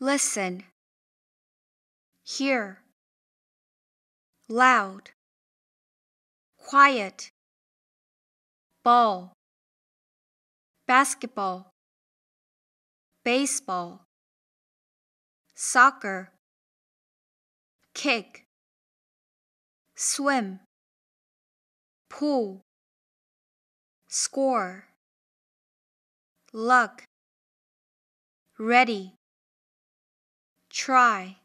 Listen. Hear. Loud. Quiet. Ball. Basketball. Baseball. Soccer. Kick. Swim. Pool. Score. Luck. Ready try